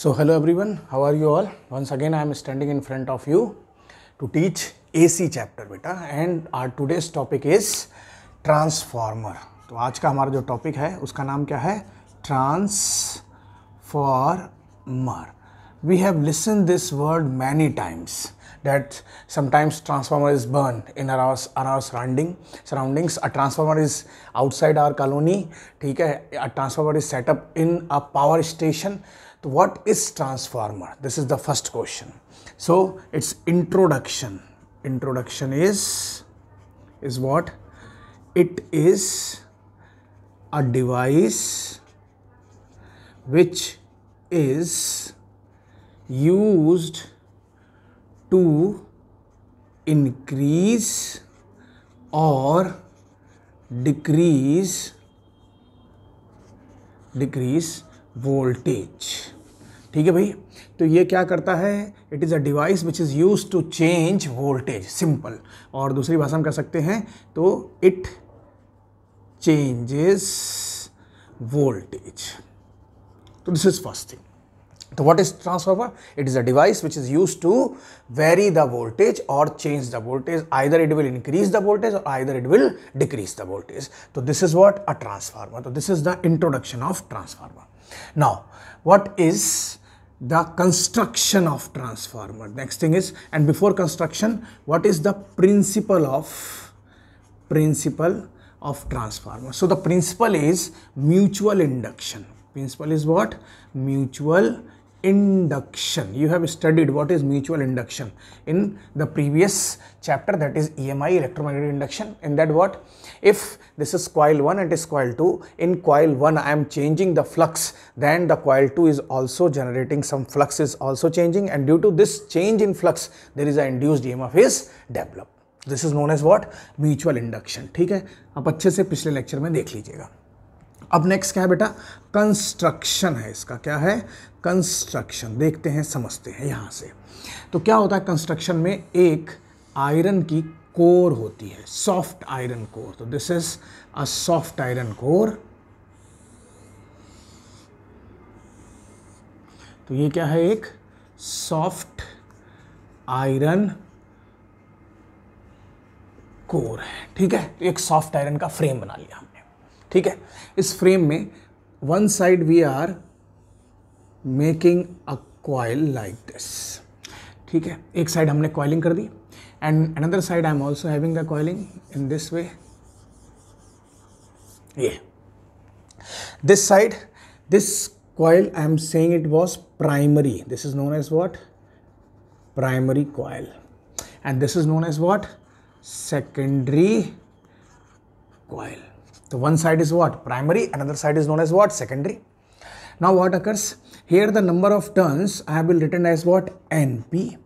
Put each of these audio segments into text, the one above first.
So hello everyone, how are you all? Once again I am standing in front of you to teach AC chapter beta and our today's topic is transformer. to aaj ka hamara jo topic hai uska naam kya hai transformer. We have listened this word many times. that sometimes transformer is burn in our, our surrounding surroundings a transformer is outside our colony theek hai a transformer is set up in a power station what is transformer? This is the first question. So its introduction. Introduction is is what? It is a device which is used to increase or decrease decrease voltage ठीक है भाई तो ये क्या करता है it is a device which is use to change voltage simple और दूसरी भाषा में कह सकते हैं तो इट चेंजेस वोल्टेज तो दिस इज फर्स्ट थिंग तो what is transformer it is a device which is use to vary the voltage और change the voltage either it will increase the voltage और either it will decrease the voltage तो this is what a transformer तो this is the introduction of transformer Now, what is the construction of transformer? Next thing is, and before construction, what is the principle of principle of transformer? So the principle is mutual induction. Principle is what? Mutual induction you have studied what is mutual induction in the previous chapter that is EMI electromagnetic induction in that what if this is coil 1 and it is coil 2 in coil 1 I am changing the flux then the coil 2 is also generating some flux is also changing and due to this change in flux there is a induced EMF is developed this is known as what mutual induction theek hai आप acche se pichle lecture mein dekh lijiyega अब next क्या है बेटा construction है इसका क्या है construction देखते हैं समझते हैं यहाँ से तो क्या होता है कंस्ट्रक्शन में एक आयरन की कोर होती है सॉफ्ट आयरन कोर तो this is a soft iron core तो ये क्या है एक सॉफ्ट आयरन कोर है ठीक है तो एक सॉफ्ट आयरन का फ्रेम बना लिया ठीक है इस फ्रेम में one side we are making a coil like this ठीक है एक साइड हमने क्वाइलिंग कर दी and another side I am also having the coiling in this way ये this side this coil I am saying it was primary this is known as what primary coil and this is known as what secondary coil The one side is what? Primary, another side is known as what? Secondary. Now what occurs? Here the number of turns I will written as what? NP.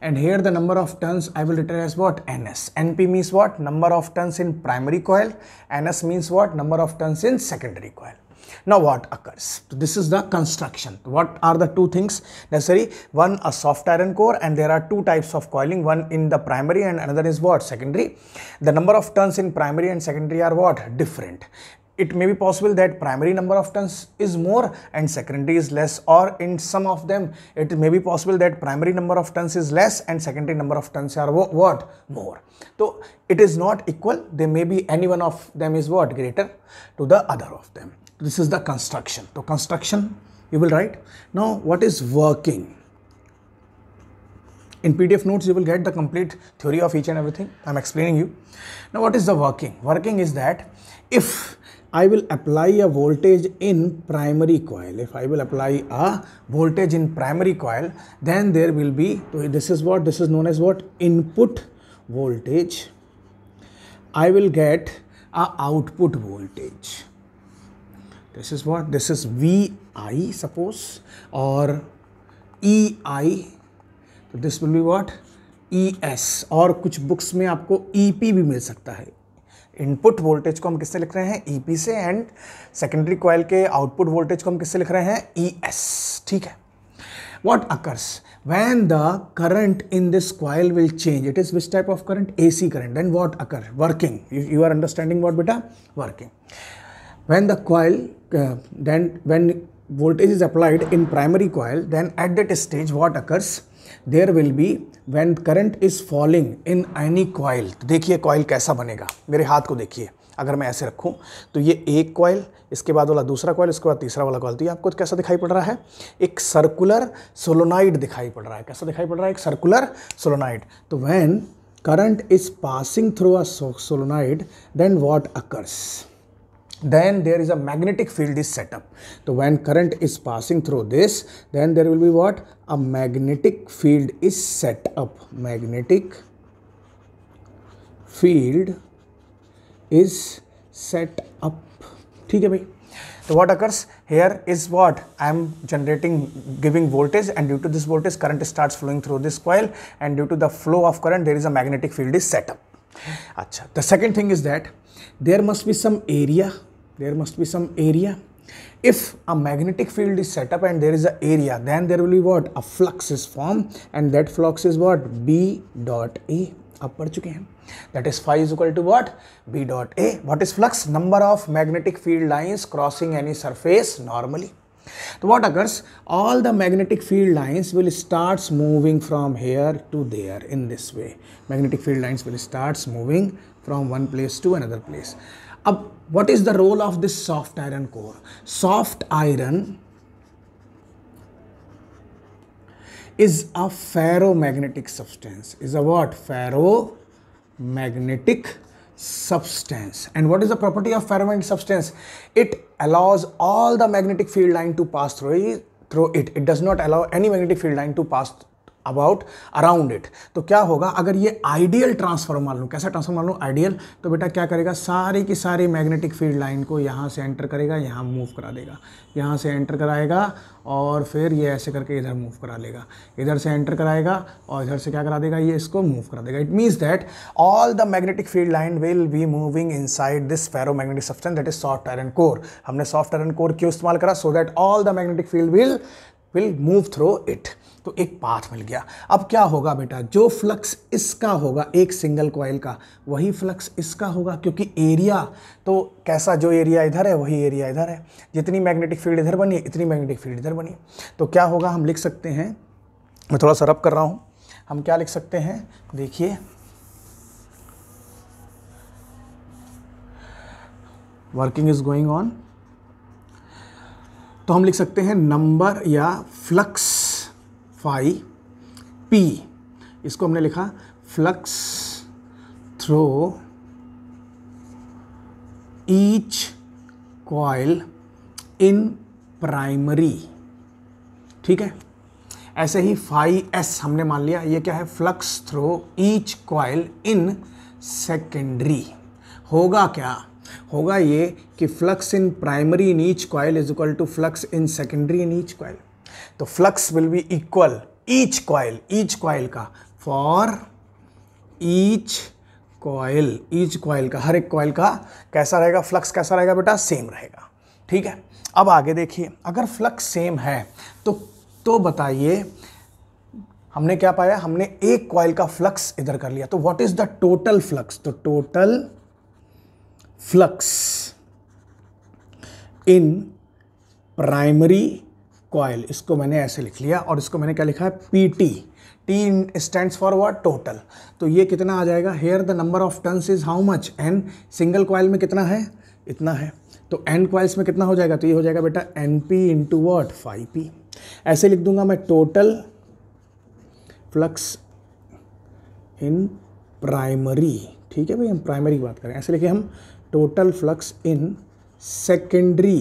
And here the number of turns I will written as what? NS. NP means what? Number of turns in primary coil. NS means what? Number of turns in secondary coil. Now what occurs? This is the construction. What are the two things necessary? One a soft iron core and there are two types of coiling. One in the primary and another is what? Secondary. The number of turns in primary and secondary are what? Different it may be possible that primary number of turns is more and secondary is less or in some of them it may be possible that primary number of turns is less and secondary number of turns are what more so it is not equal they may be any one of them is what greater to the other of them this is the construction so construction you will write now what is working in pdf notes you will get the complete theory of each and everything i'm explaining you now what is the working working is that if I will apply a voltage in primary coil. If I will apply a voltage in primary coil, then there will be, this is what, this is known as what? Input voltage. I will get a output voltage. This this is what is V I suppose और E I तो this will this what E S और कुछ books में आपको ई e P भी मिल सकता है input voltage को हम किससे लिख रहे हैं ई e पी से एंड सेकेंडरी क्वाइल के आउटपुट वोल्टेज को हम किससे लिख रहे हैं ई e एस ठीक है what occurs when the current in this coil will change it is which type of current A C current and what occur working you are understanding what बेटा working When the coil, uh, then when voltage is applied in primary coil, then at that stage what occurs? There will be when current is falling in any coil. तो देखिए coil कैसा बनेगा मेरे हाथ को देखिए अगर मैं ऐसे रखूँ तो ये एक coil इसके बाद वाला दूसरा coil इसके बाद तीसरा वाला coil तो ये आपको कैसा दिखाई पड़ रहा है एक circular solenoid दिखाई पड़ रहा है कैसा दिखाई पड़ रहा है एक circular solenoid तो when current is passing through a solenoid then what occurs then there is a magnetic field is set up so when current is passing through this then there will be what a magnetic field is set up magnetic field is set up so what occurs here is what I am generating giving voltage and due to this voltage current starts flowing through this coil and due to the flow of current there is a magnetic field is set up. Achha. The second thing is that there must be some area there must be some area if a magnetic field is set up and there is an area then there will be what a flux is formed and that flux is what b dot a up that is phi is equal to what b dot a what is flux number of magnetic field lines crossing any surface normally so what occurs all the magnetic field lines will starts moving from here to there in this way magnetic field lines will starts moving from one place to another place अब what is the role of this soft iron core soft iron is a ferromagnetic substance is a what ferromagnetic substance and what is the property of ferromagnetic substance it allows all the magnetic field line to pass through it through it it does not allow any magnetic field line to pass about around it तो क्या होगा अगर ये ideal transform मान लूँ कैसा transform मान लूँ आइडियल तो बेटा क्या करेगा सारी की सारी मैग्नेटिक फील्ड लाइन को यहाँ से एंटर करेगा यहाँ मूव करा देगा यहाँ से एंटर कराएगा और फिर ये ऐसे करके इधर मूव करा लेगा इधर से एंटर कराएगा और इधर से क्या करा देगा ये इसको मूव करा देगा it means that all the magnetic field line will be moving inside this ferromagnetic substance that is soft iron core हमने सॉफ्ट आयरन कोर क्यों इस्तेमाल करा so that all the magnetic field will will move through it तो एक path मिल गया अब क्या होगा बेटा जो फ्लक्स इसका होगा एक सिंगल कॉयल का वही फ्लक्स इसका होगा क्योंकि एरिया तो कैसा जो एरिया इधर है वही एरिया इधर है जितनी मैग्नेटिक फील्ड इधर बनी है इतनी मैग्नेटिक फील्ड इधर बनी तो क्या होगा हम लिख सकते हैं मैं थोड़ा सा रब कर रहा हूँ हम क्या लिख सकते हैं देखिए वर्किंग इज गोइंग ऑन तो हम लिख सकते हैं नंबर या फ्लक्स फाई पी इसको हमने लिखा flux through each coil in primary ठीक है ऐसे ही फाई एस हमने मान लिया ये क्या है flux through each coil in secondary होगा क्या होगा ये कि flux in primary each coil is equal to flux in secondary each each coil तो flux will be equal each coil each coil का for each coil each coil का हर एक कॉयल का कैसा रहेगा फ्लक्स कैसा रहेगा बेटा सेम रहेगा ठीक है अब आगे देखिए अगर फ्लक्स सेम है तो तो बताइए हमने क्या पाया हमने एक कॉयल का फ्लक्स इधर कर लिया तो what is the total flux तो total flux in primary coil इसको मैंने ऐसे लिख लिया और इसको मैंने क्या लिखा है P T T stand for what total तो ये कितना आ जाएगा here the number of turns is how much N single coil में कितना है इतना है तो एन क्वाइल्स में कितना हो जाएगा तो ये हो जाएगा बेटा N P into what phi P ऐसे लिख दूंगा मैं टोटल फ्लक्स इन प्राइमरी ठीक है भाई हम प्राइमरी की बात करें ऐसे लिखे हम total flux in secondary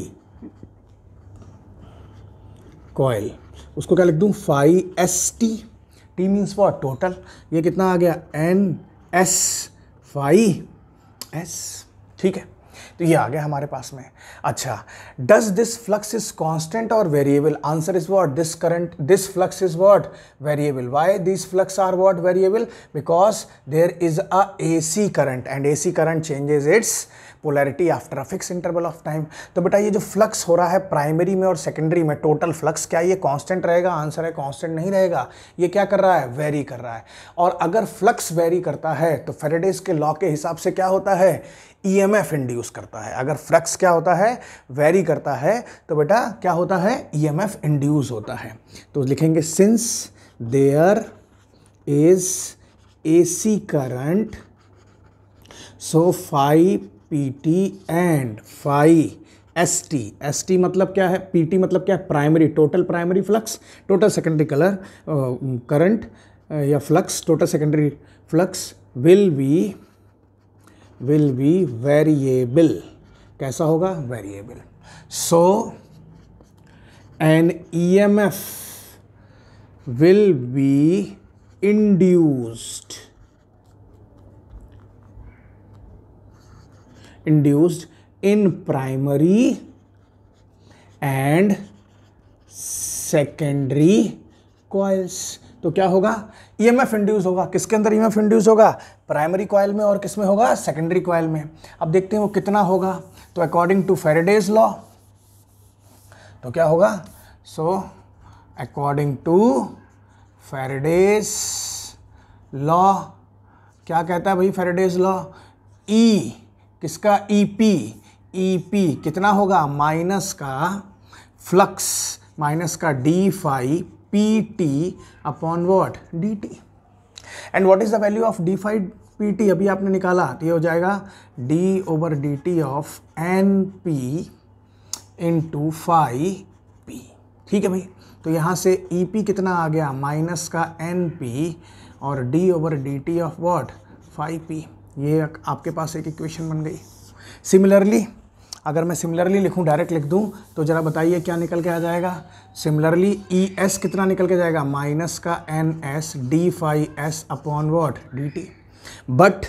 coil उसको क्या लिख दूँ phi S T T means for total ये कितना आ गया एन एस फाइ एस ठीक है तो ये आ गया हमारे पास में अच्छा does this flux is constant और variable answer is what this current this flux is what variable why this flux are what variable because there is a A C current and A C current changes its polarity after a fix interval of time तो बेटा ये जो flux हो रहा है primary में और secondary में टोटल फ्लक्स क्या ये कांस्टेंट रहेगा आंसर है कांस्टेंट नहीं रहेगा ये क्या कर रहा है वेरी कर रहा है और अगर फ्लक्स वेरी करता है तो फेरेडेज के लॉ के हिसाब से क्या होता है ई एम एफ इंड्यूस करता है अगर फ्लक्स क्या होता है वेरी करता है तो बेटा क्या होता है ई एम एफ इंड्यूस होता है तो लिखेंगे since there is A C current so phi P T and phi S T S T मतलब क्या है पी टी मतलब क्या है primary total primary flux total secondary colour current या flux total secondary flux will be will be variable कैसा होगा variable so an E M F will be induced induced in primary and secondary coils तो क्या होगा ई M F induce होगा किसके अंदर E M F induce होगा primary coil में और किस में होगा सेकेंडरी कॉयल में अब देखते हैं वो कितना होगा तो अकॉर्डिंग टू फेरेडेज लॉ तो क्या होगा so according to Faraday's law क्या कहता है भाई फेरेडेज लॉ ई किसका ई पी ई पी कितना होगा माइनस का फ्लक्स माइनस का D phi P T upon what D T and what is the value of D phi P T अभी आपने निकाला तो ये हो जाएगा D over D T of N P in phi P पी ठीक है भाई तो यहाँ से ई e पी कितना आ गया माइनस का एन पी और D over D T of what phi P ये आपके पास एक इक्वेशन बन गई सिमिलरली अगर मैं सिमिलरली लिखूं डायरेक्ट लिख दूं तो ज़रा बताइए क्या निकल के आ जाएगा सिमिलरली ई एस कितना निकल के जाएगा माइनस का N S D phi S upon what D T but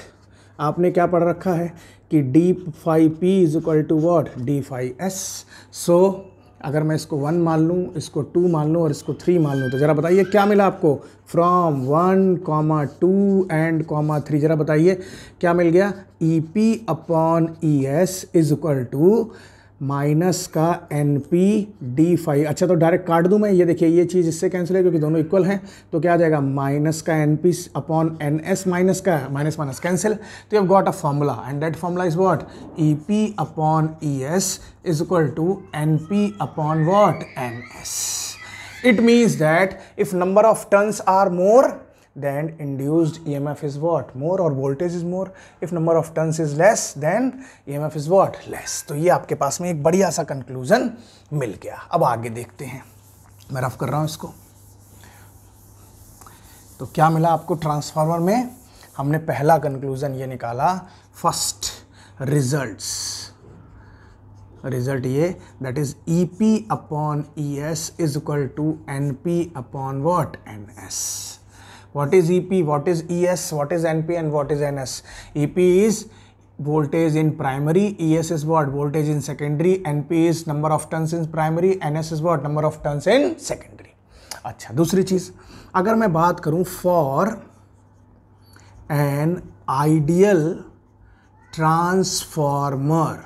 आपने क्या पढ़ रखा है कि D phi P is equal to what D phi S so अगर मैं इसको वन मान लूँ इसको टू मान लूँ और इसको थ्री मान लूँ तो ज़रा बताइए क्या मिला आपको from one comma two and comma three ज़रा बताइए क्या मिल गया E P upon E S is equal to minus का एन पी डी फाइव अच्छा तो डायरेक्ट काट दूं मैं ये देखिए ये चीज़ इससे कैंसिल है क्योंकि दोनों इक्वल हैं तो क्या आ जाएगा माइनस का N P upon N S minus का माइनस माइनस कैंसिल तो you got a formula and that formula is what E P upon E S is equal to N P upon what N S it means that if number of turns are more then induced EMF is what? More or voltage is more. If number of turns is less, then EMF is what? Less. तो ये आपके पास में एक बढ़िया सा conclusion मिल गया अब आगे देखते हैं मैं रफ कर रहा हूँ इसको तो क्या मिला आपको ट्रांसफार्मर में हमने पहला कंक्लूजन ये निकाला फर्स्ट रिजल्ट्स रिजल्ट ये that is E P upon E S is equal to N P upon what N S what is ep what is es what is np and what is ns ep is voltage in primary es is what voltage in secondary np is number of turns in primary ns is what number of turns in secondary अच्छा दूसरी चीज अगर मैं बात करूं for an ideal transformer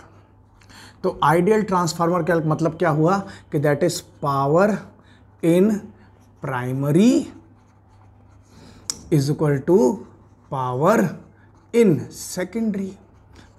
तो ideal transformer का मतलब क्या हुआ कि that is power in primary is equal to power in secondary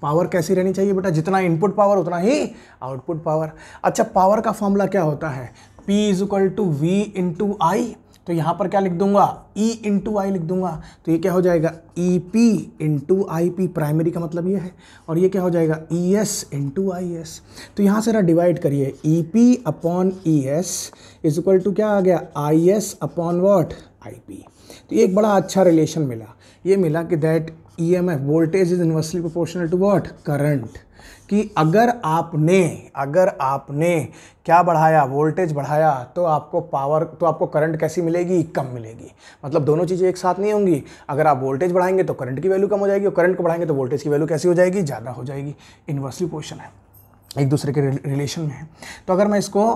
power कैसी रहनी चाहिए बेटा जितना इनपुट पावर उतना ही आउटपुट पावर अच्छा पावर का फॉर्मूला क्या होता है P is equal to V into I तो यहाँ पर क्या लिख दूंगा E टू आई लिख दूंगा तो ये क्या हो जाएगा E P in into I P primary का मतलब ये है और ये क्या हो जाएगा E S into I S तो यहाँ से ना डिवाइड करिए E P upon E S is equal to क्या आ गया I S upon what I P तो ये एक बड़ा अच्छा रिलेशन मिला ये मिला कि that E M F voltage is inversely proportional to what current कि अगर आपने अगर आपने क्या बढ़ाया वोल्टेज बढ़ाया तो आपको पावर तो आपको करंट कैसी मिलेगी कम मिलेगी मतलब दोनों चीज़ें एक साथ नहीं होंगी अगर आप वोल्टेज बढ़ाएंगे तो करंट की वैल्यू कम हो जाएगी और करंट को बढ़ाएंगे तो वोल्टेज की वैल्यू कैसी हो जाएगी ज़्यादा हो जाएगी इन्वर्सली पोर्शन है एक दूसरे के रिलेशन में है तो अगर मैं इसको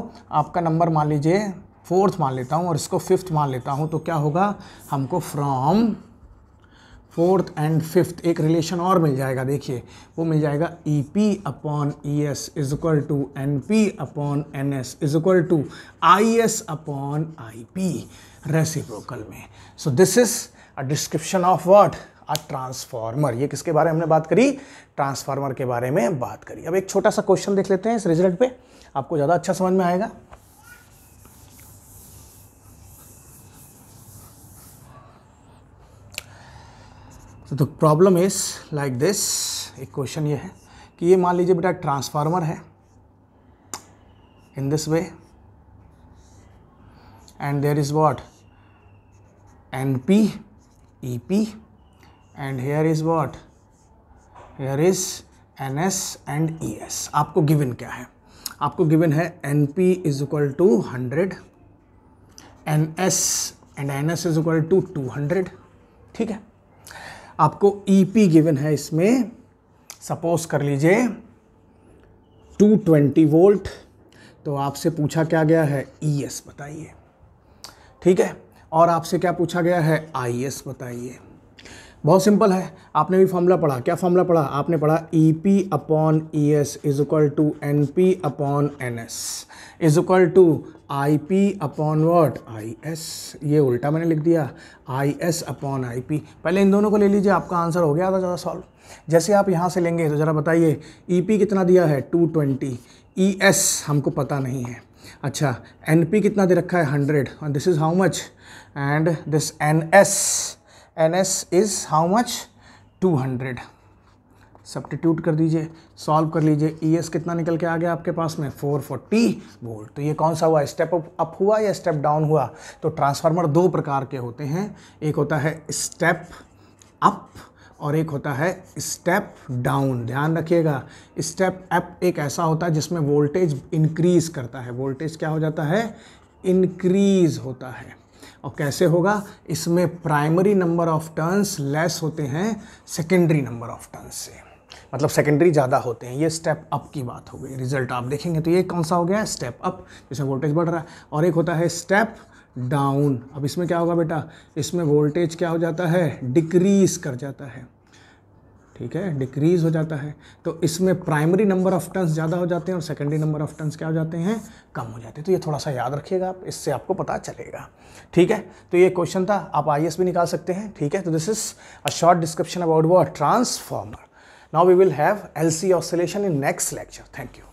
आपका नंबर मान लीजिए फोर्थ मान लेता हूँ और इसको फिफ्थ मान लेता हूँ तो क्या होगा हमको फ्रॉम फोर्थ एंड फिफ्थ एक रिलेशन और मिल जाएगा देखिए वो मिल जाएगा E P upon E S is equal to N P upon N S is equal to I S upon I P reciprocal में so this is a description of word a transformer ये किसके बारे में हमने बात करी transformer के बारे में बात करी अब एक छोटा सा क्वेश्चन देख लेते हैं इस रिजल्ट पे आपको ज़्यादा अच्छा समझ में आएगा तो the problem is like this एक क्वेश्चन ये है कि ये मान लीजिए बेटा ट्रांसफार्मर है in this way and there is what N P E P and here is what here is N S and E S आपको गिवन क्या है आपको गिवन है N P is equal to hundred N S and N S is equal to two hundred ठीक है आपको E P given है इसमें सपोज कर लीजिए 220 वोल्ट तो आपसे पूछा क्या गया है ई e एस बताइए ठीक है और आपसे क्या पूछा गया है आई एस बताइए बहुत सिंपल है आपने भी फॉर्मूला पढ़ा क्या फॉर्मूला पढ़ा आपने पढ़ा E P upon E S is equal to N P upon N S is equal to I P upon what I S ये उल्टा मैंने लिख दिया I S upon I P पहले इन दोनों को ले लीजिए आपका आंसर हो गया था तो ज़्यादा सॉल्व जैसे आप यहाँ से लेंगे तो ज़रा बताइए ई पी कितना दिया है टू ट्वेंटी ई एस हमको पता नहीं है अच्छा एन पी कितना दे रखा है hundred this is how much and this N S N S is how much two hundred substitute कर दीजिए सॉल्व कर लीजिए ई e एस कितना निकल के आ गया आपके पास में 440 वोल्ट तो ये कौन सा हुआ स्टेप अप हुआ या स्टेप डाउन हुआ तो ट्रांसफार्मर दो प्रकार के होते हैं एक होता है स्टेप अप और एक होता है स्टेप डाउन ध्यान रखिएगा स्टेप अप एक ऐसा होता है जिसमें वोल्टेज इंक्रीज करता है वोल्टेज क्या हो जाता है इंक्रीज होता है और कैसे होगा इसमें primary number of turns less होते हैं सेकेंडरी नंबर ऑफ टर्न्स से मतलब सेकेंडरी ज़्यादा होते हैं ये स्टेप अप की बात हो गई रिजल्ट आप देखेंगे तो ये कौन सा हो गया है स्टेप अप जिसमें वोल्टेज बढ़ रहा है और एक होता है स्टेप डाउन अब इसमें क्या होगा बेटा इसमें वोल्टेज क्या हो जाता है डिक्रीज कर जाता है ठीक है डिक्रीज हो जाता है तो इसमें प्राइमरी नंबर ऑफ टर्न्स ज़्यादा हो जाते हैं और सेकेंडरी नंबर ऑफ टर्न्स क्या हो जाते हैं कम हो जाते हैं तो ये थोड़ा सा याद रखिएगा आप इससे आपको पता चलेगा ठीक है तो ये क्वेश्चन था आप आई भी निकाल सकते हैं ठीक है तो this is a short description about वो transformer Now we will have LC oscillation in next lecture. Thank you.